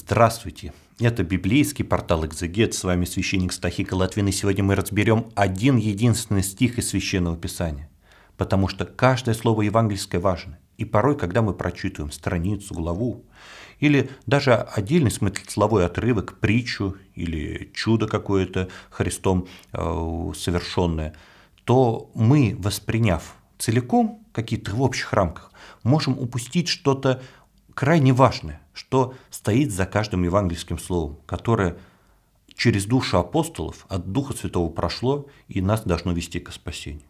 Здравствуйте! Это библейский портал «Экзегет». С вами священник Стахик Латвин, и сегодня мы разберем один единственный стих из Священного Писания. Потому что каждое слово евангельское важно. И порой, когда мы прочитываем страницу, главу, или даже отдельный смысловой отрывок, притчу или чудо какое-то Христом э, совершенное, то мы, восприняв целиком какие-то в общих рамках, можем упустить что-то крайне важно, что стоит за каждым евангельским словом, которое через душу апостолов от Духа Святого прошло и нас должно вести к спасению.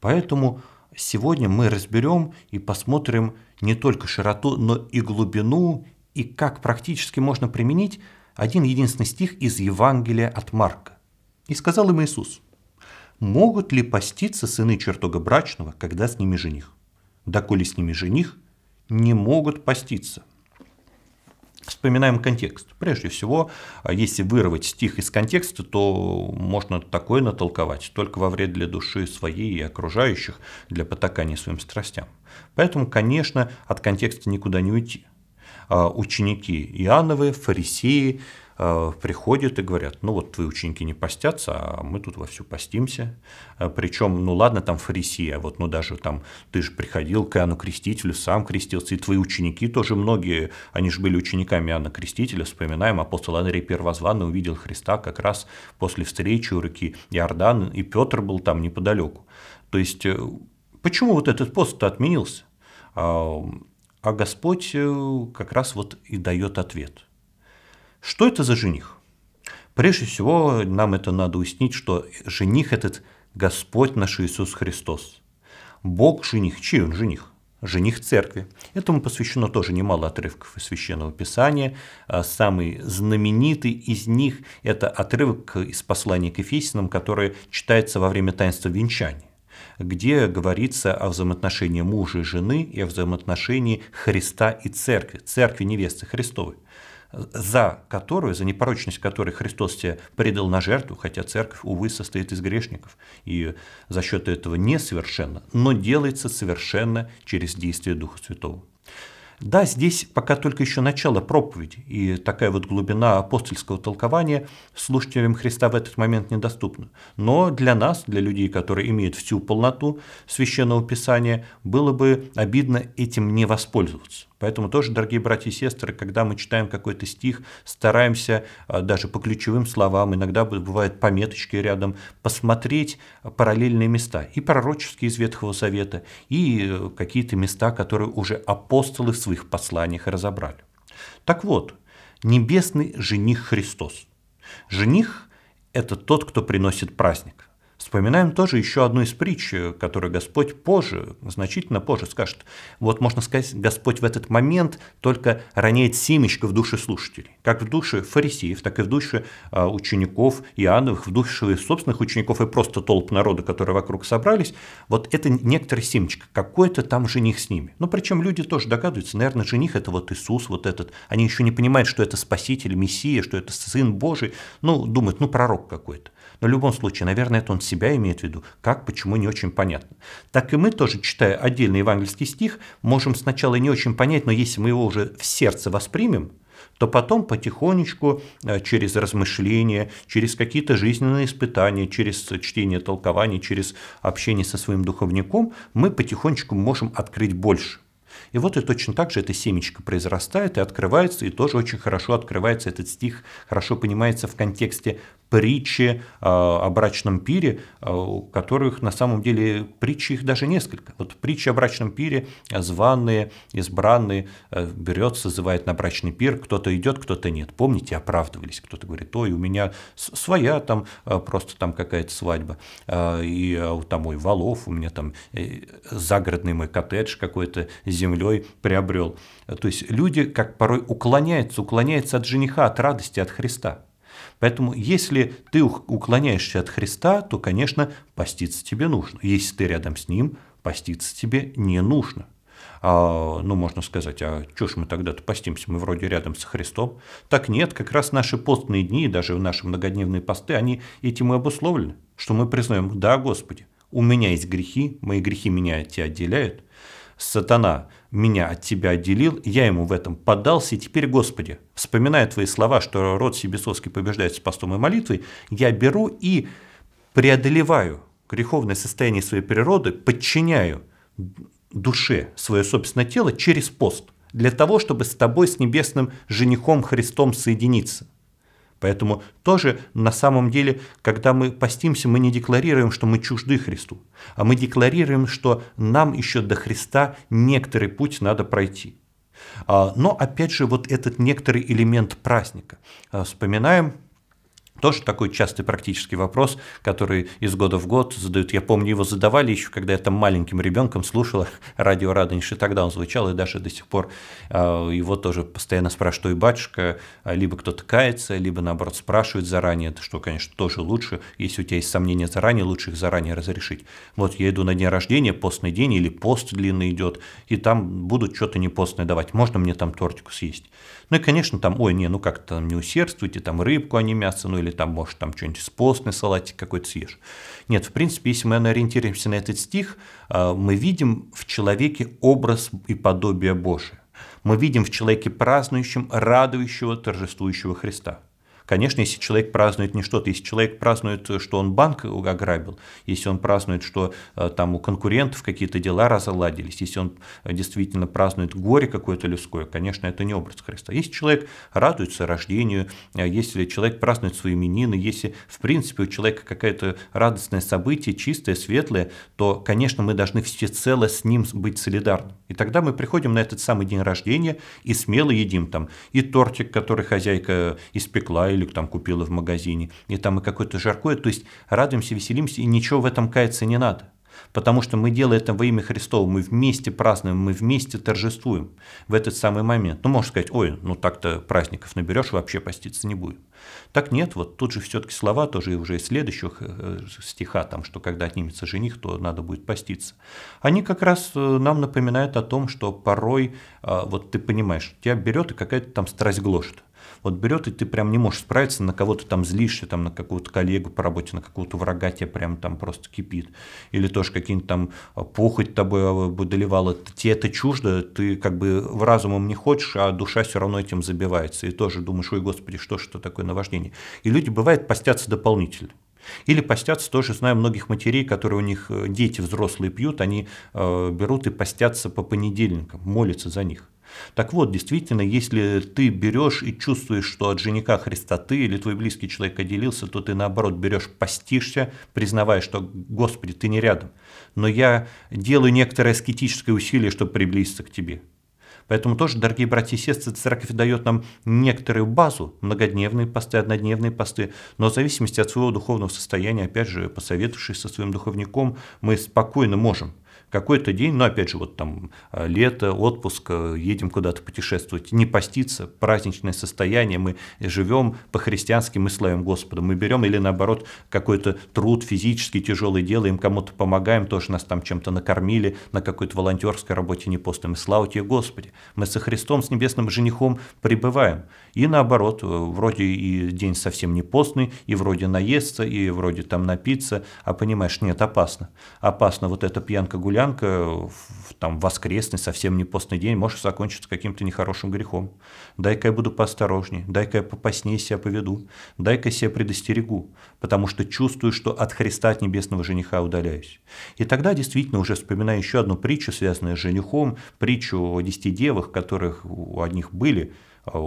Поэтому сегодня мы разберем и посмотрим не только широту, но и глубину, и как практически можно применить один единственный стих из Евангелия от Марка. «И сказал им Иисус, могут ли поститься сыны чертога брачного, когда с ними жених? Доколе с ними жених, не могут поститься. Вспоминаем контекст. Прежде всего, если вырвать стих из контекста, то можно такое натолковать только во вред для души своей и окружающих для потакания своим страстям. Поэтому, конечно, от контекста никуда не уйти. А ученики Иоанновы, фарисеи, Э, приходят и говорят, ну вот твои ученики не постятся, а мы тут вовсю постимся. Э, Причем, ну ладно, там фарисея, а вот, ну даже там ты же приходил к Иоанну Крестителю, сам крестился, и твои ученики тоже многие, они же были учениками Иоанна Крестителя, вспоминаем, апостол Андрей Первозванный увидел Христа как раз после встречи у реки Иордан, и Петр был там неподалеку. То есть, э, почему вот этот пост отменился? А Господь как раз вот и дает ответ – что это за жених? Прежде всего, нам это надо уяснить, что жених этот Господь наш Иисус Христос. Бог жених. Чей он жених? Жених церкви. Этому посвящено тоже немало отрывков из Священного Писания. А самый знаменитый из них – это отрывок из послания к Ефесянам, который читается во время таинства венчания где говорится о взаимоотношении мужа и жены и о взаимоотношении Христа и церкви, церкви невесты Христовой за которую, за непорочность которой Христос тебя предал на жертву, хотя церковь, увы, состоит из грешников, и за счет этого несовершенно, но делается совершенно через действие Духа Святого. Да, здесь пока только еще начало проповеди, и такая вот глубина апостольского толкования слушателям Христа в этот момент недоступна. Но для нас, для людей, которые имеют всю полноту священного писания, было бы обидно этим не воспользоваться. Поэтому тоже, дорогие братья и сестры, когда мы читаем какой-то стих, стараемся а, даже по ключевым словам, иногда бывают пометочки рядом, посмотреть параллельные места. И пророческие из Ветхого Завета, и э, какие-то места, которые уже апостолы в своих посланиях разобрали. Так вот, небесный жених Христос. Жених – это тот, кто приносит праздник – Вспоминаем тоже еще одну из притч, э, которую Господь позже, значительно позже скажет. Вот можно сказать, Господь в этот момент только роняет семечко в душе слушателей. Как в душе фарисеев, так и в душе а, учеников Иоанновых, в душе собственных учеников и просто толп народа, которые вокруг собрались. Вот это некоторое семечко, какой-то там жених с ними. Ну, причем люди тоже догадываются, наверное, жених это вот Иисус, вот этот. Они еще не понимают, что это Спаситель, Мессия, что это Сын Божий. Ну, думают, ну, пророк какой-то. Но в любом случае, наверное, это он себя имеет в виду. Как, почему, не очень понятно. Так и мы тоже, читая отдельный евангельский стих, можем сначала не очень понять, но если мы его уже в сердце воспримем, то потом потихонечку э, через размышления, через какие-то жизненные испытания, через чтение толкований, через общение со своим духовником, мы потихонечку можем открыть больше. И вот и точно так же эта семечко произрастает и открывается, и тоже очень хорошо открывается этот стих, хорошо понимается в контексте притчи а, о брачном пире, а, у которых на самом деле притчи их даже несколько. Вот притчи о брачном пире, а, званые, избранные, берет, созывает на брачный пир, кто-то идет, кто-то нет. Помните, оправдывались, кто-то говорит, ой, у меня своя там просто там какая-то свадьба, и там мой Волов, у меня там э, загородный мой коттедж какой-то землей приобрел. То есть люди как порой уклоняются, уклоняются от жениха, от радости, от Христа. Поэтому, если ты уклоняешься от Христа, то, конечно, поститься тебе нужно. Если ты рядом с Ним, поститься тебе не нужно. А, ну, можно сказать, а что ж мы тогда-то постимся, мы вроде рядом с Христом. Так нет, как раз наши постные дни, даже наши многодневные посты, они этим и обусловлены, что мы признаем, да, Господи, у меня есть грехи, мои грехи меня от Тебя отделяют, сатана меня от тебя отделил, я ему в этом поддался, и теперь, Господи, вспоминая твои слова, что род Себесовский побеждается постом и молитвой, я беру и преодолеваю греховное состояние своей природы, подчиняю душе свое собственное тело через пост, для того, чтобы с тобой, с небесным женихом Христом соединиться. Поэтому тоже на самом деле, когда мы постимся, мы не декларируем, что мы чужды Христу, а мы декларируем, что нам еще до Христа некоторый путь надо пройти. А, но опять же, вот этот некоторый элемент праздника. А, вспоминаем тоже такой частый практический вопрос, который из года в год задают. Я помню, его задавали еще, когда я там маленьким ребенком слушал радио Радонеж, и тогда он звучал, и даже до сих пор а, его тоже постоянно спрашивают, и батюшка, а, либо кто-то кается, либо наоборот спрашивает заранее, это что, конечно, тоже лучше, если у тебя есть сомнения заранее, лучше их заранее разрешить. Вот я иду на день рождения, постный день или пост длинный идет, и там будут что-то непостное давать, можно мне там тортику съесть? Ну и, конечно, там, ой, не, ну как-то не усердствуйте, там рыбку, а не мясо, ну или там, может, там что-нибудь с постный салатик какой-то съешь. Нет, в принципе, если мы ориентируемся на этот стих, а, мы видим в человеке образ и подобие Божие. Мы видим в человеке празднующим, радующего, торжествующего Христа. Конечно, если человек празднует не что-то, если человек празднует, что он банк ограбил, если он празднует, что э, там у конкурентов какие-то дела разоладились, если он действительно празднует горе какое-то людское, конечно, это не образ Христа. Если человек радуется рождению, э, если человек празднует свои именины, если в принципе у человека какое-то радостное событие, чистое, светлое, то, конечно, мы должны всецело с ним быть солидарны. И тогда мы приходим на этот самый день рождения и смело едим там и тортик, который хозяйка испекла, или там купила в магазине, и там и какое-то жаркое, то есть радуемся, веселимся, и ничего в этом каяться не надо. Потому что мы делаем это во имя Христова, мы вместе празднуем, мы вместе торжествуем в этот самый момент. Ну, можешь сказать, ой, ну так-то праздников наберешь, вообще поститься не будем. Так нет, вот тут же все-таки слова тоже уже из следующего э, э, стиха, там, что когда отнимется жених, то надо будет поститься. Они как раз э, нам напоминают о том, что порой, а, вот ты понимаешь, тебя берет и какая-то там страсть глошит вот берет, и ты прям не можешь справиться, на кого-то там злишься, там на какого-то коллегу по работе, на какого-то врага тебе прям там просто кипит. Или тоже какие-нибудь там а, похоть тобой одолевала, а, тебе это чуждо, ты как бы в разумом не хочешь, а душа все равно этим забивается. И тоже думаешь, ой, господи, что что такое наваждение. И люди, бывает, постятся дополнительно. Или постятся, тоже знаю многих матерей, которые у них э, дети взрослые пьют, они э, берут и постятся по понедельникам, молятся за них. Так вот, действительно, если ты берешь и чувствуешь, что от жениха Христа ты или твой близкий человек отделился, то ты наоборот берешь, постишься, признавая, что Господи, ты не рядом. Но я делаю некоторые аскетическое усилия, чтобы приблизиться к тебе. Поэтому тоже, дорогие братья и сестры, церковь дает нам некоторую базу, многодневные посты, однодневные посты, но в зависимости от своего духовного состояния, опять же, посоветовавшись со своим духовником, мы спокойно можем какой-то день, ну, опять же, вот там э, лето, отпуск, э, едем куда-то путешествовать, не поститься, праздничное состояние, мы живем по-христиански, мы славим Господа, мы берем или, наоборот, какой-то труд физически тяжелый делаем, кому-то помогаем, тоже нас там чем-то накормили, на какой-то волонтерской работе не постим, и слава тебе, Господи, мы со Христом, с небесным женихом пребываем, и наоборот, э, вроде и день совсем не постный, и вроде наесться, и вроде там напиться, а понимаешь, нет, опасно, опасно вот эта пьянка гулять гулянка в, там, воскресный, совсем не постный день может закончиться каким-то нехорошим грехом. Дай-ка я буду поосторожнее, дай-ка я попаснее себя поведу, дай-ка себя предостерегу, потому что чувствую, что от Христа, от небесного жениха удаляюсь. И тогда действительно уже вспоминаю еще одну притчу, связанную с женихом, притчу о десяти девах, которых у одних были – Э,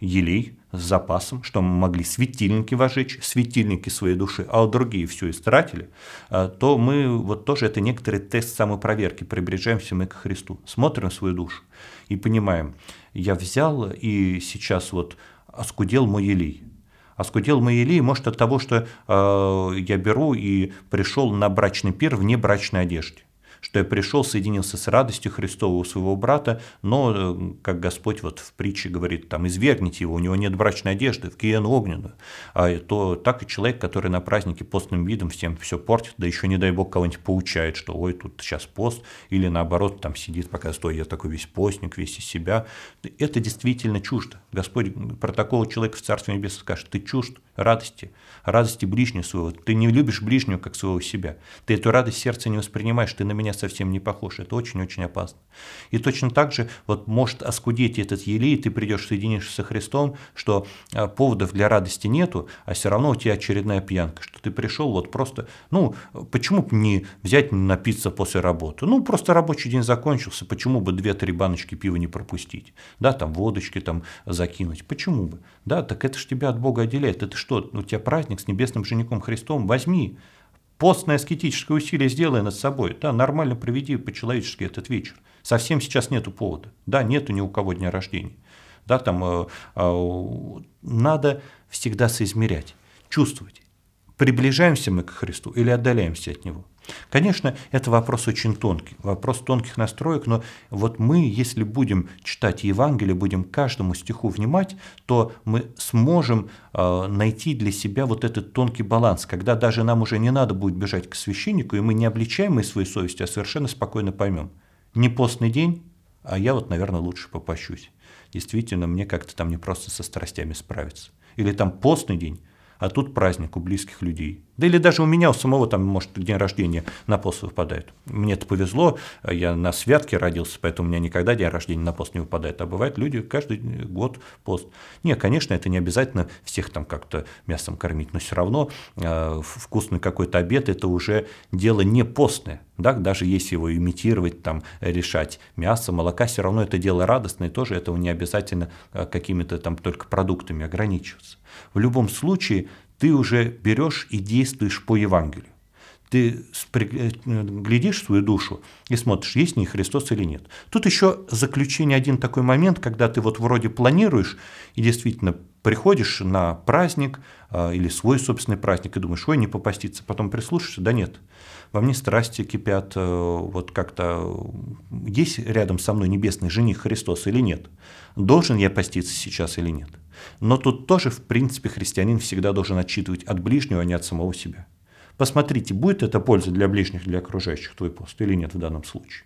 елей с запасом, что мы могли светильники вожечь, светильники своей души, а вот другие все истратили, э, то мы вот тоже это некоторый тест самопроверки, приближаемся мы к Христу, смотрим свою душу и понимаем, я взял и сейчас вот оскудел мой елей, оскудел мой елей, может, от того, что э, я беру и пришел на брачный пир в небрачной одежде что я пришел, соединился с радостью Христову у своего брата, но, э, как Господь вот в притче говорит, там, извергните его, у него нет брачной одежды, в гиену огненную, а то так и человек, который на празднике постным видом всем все портит, да еще, не дай бог, кого-нибудь получает, что ой, тут сейчас пост, или наоборот, там сидит, пока стой, я такой весь постник, весь из себя. Это действительно чуждо. Господь про человека в Царстве Небесном скажет, ты чужд, радости, радости ближнего своего. Ты не любишь ближнего, как своего себя. Ты эту радость сердца не воспринимаешь, ты на меня совсем не похож. Это очень-очень опасно. И точно так же вот может оскудеть этот елей, ты придешь, соединишься со Христом, что а, поводов для радости нету, а все равно у тебя очередная пьянка, что ты пришел вот просто, ну, почему бы не взять напиться после работы? Ну, просто рабочий день закончился, почему бы 2-3 баночки пива не пропустить? Да, там водочки там закинуть, почему бы? Да, так это же тебя от Бога отделяет, это же что, ну, у тебя праздник с небесным жеником Христом, возьми, постное аскетическое усилие сделай над собой, да, нормально проведи по-человечески этот вечер. Совсем сейчас нету повода, да, нету ни у кого дня рождения. Да, там э, э, надо всегда соизмерять, чувствовать, приближаемся мы к Христу или отдаляемся от Него. Конечно, это вопрос очень тонкий, вопрос тонких настроек, но вот мы, если будем читать Евангелие, будем каждому стиху внимать, то мы сможем э, найти для себя вот этот тонкий баланс, когда даже нам уже не надо будет бежать к священнику, и мы не обличаем и своей совести, а совершенно спокойно поймем. Не постный день, а я вот, наверное, лучше попощусь. Действительно, мне как-то там не просто со страстями справиться. Или там постный день, а тут праздник у близких людей – да или даже у меня у самого там, может, день рождения на пост выпадает. Мне это повезло, я на святке родился, поэтому у меня никогда день рождения на пост не выпадает. А бывает люди каждый год пост. Не, конечно, это не обязательно всех там как-то мясом кормить, но все равно э, вкусный какой-то обед – это уже дело не постное. Да? Даже если его имитировать, там, решать мясо, молока, все равно это дело радостное, тоже этого не обязательно э, какими-то там только продуктами ограничиваться. В любом случае ты уже берешь и действуешь по Евангелию. Ты э, глядишь свою душу и смотришь, есть ли Христос или нет. Тут еще заключение один такой момент, когда ты вот вроде планируешь и действительно приходишь на праздник – а, или свой собственный праздник, и думаешь, ой, не попаститься, потом прислушаешься, да нет, во мне страсти кипят, э, вот как-то есть рядом со мной небесный жених Христос или нет, должен я поститься сейчас или нет. Но тут тоже, в принципе, христианин всегда должен отчитывать от ближнего, а не от самого себя. Посмотрите, будет это польза для ближних, для окружающих твой пост или нет в данном случае.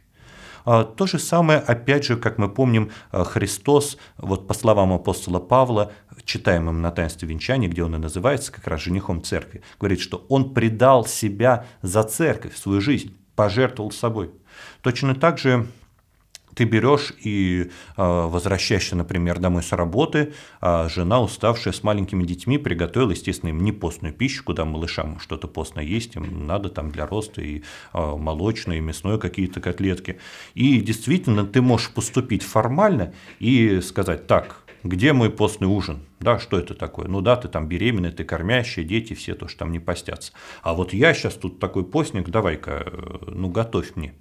А, то же самое, опять же, как мы помним, а, Христос, вот по словам апостола Павла, читаемым на таинстве венчания, где он и называется как раз женихом церкви, говорит, что он предал себя за церковь, свою жизнь, пожертвовал собой. Точно так же ты берешь и а, возвращаешься, например, домой с работы, а жена, уставшая с маленькими детьми, приготовила, естественно, им не постную пищу, куда малышам что-то постное есть, им надо там для роста и а, молочное, и мясное какие-то котлетки. И действительно, ты можешь поступить формально и сказать, так, где мой постный ужин? Да, что это такое? Ну да, ты там беременная, ты кормящая, дети все тоже там не постятся. А вот я сейчас тут такой постник, давай-ка, э, ну готовь мне.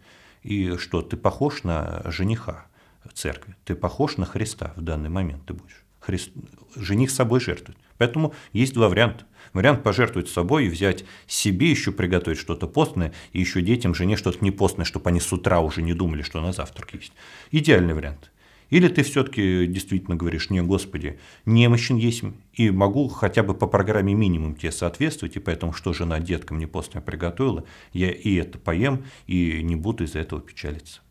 И что, ты похож на жениха церкви, ты похож на Христа в данный момент ты будешь. Христ, жених собой жертвует. Поэтому есть два варианта. Вариант пожертвовать собой и взять себе еще приготовить что-то постное, и еще детям, жене что-то непостное, чтобы они с утра уже не думали, что на завтрак есть. Идеальный вариант. Или ты все-таки действительно говоришь, не, господи, немощен есть, и могу хотя бы по программе минимум тебе соответствовать, и поэтому, что жена деткам не постное приготовила, я и это поем, и не буду из-за этого печалиться.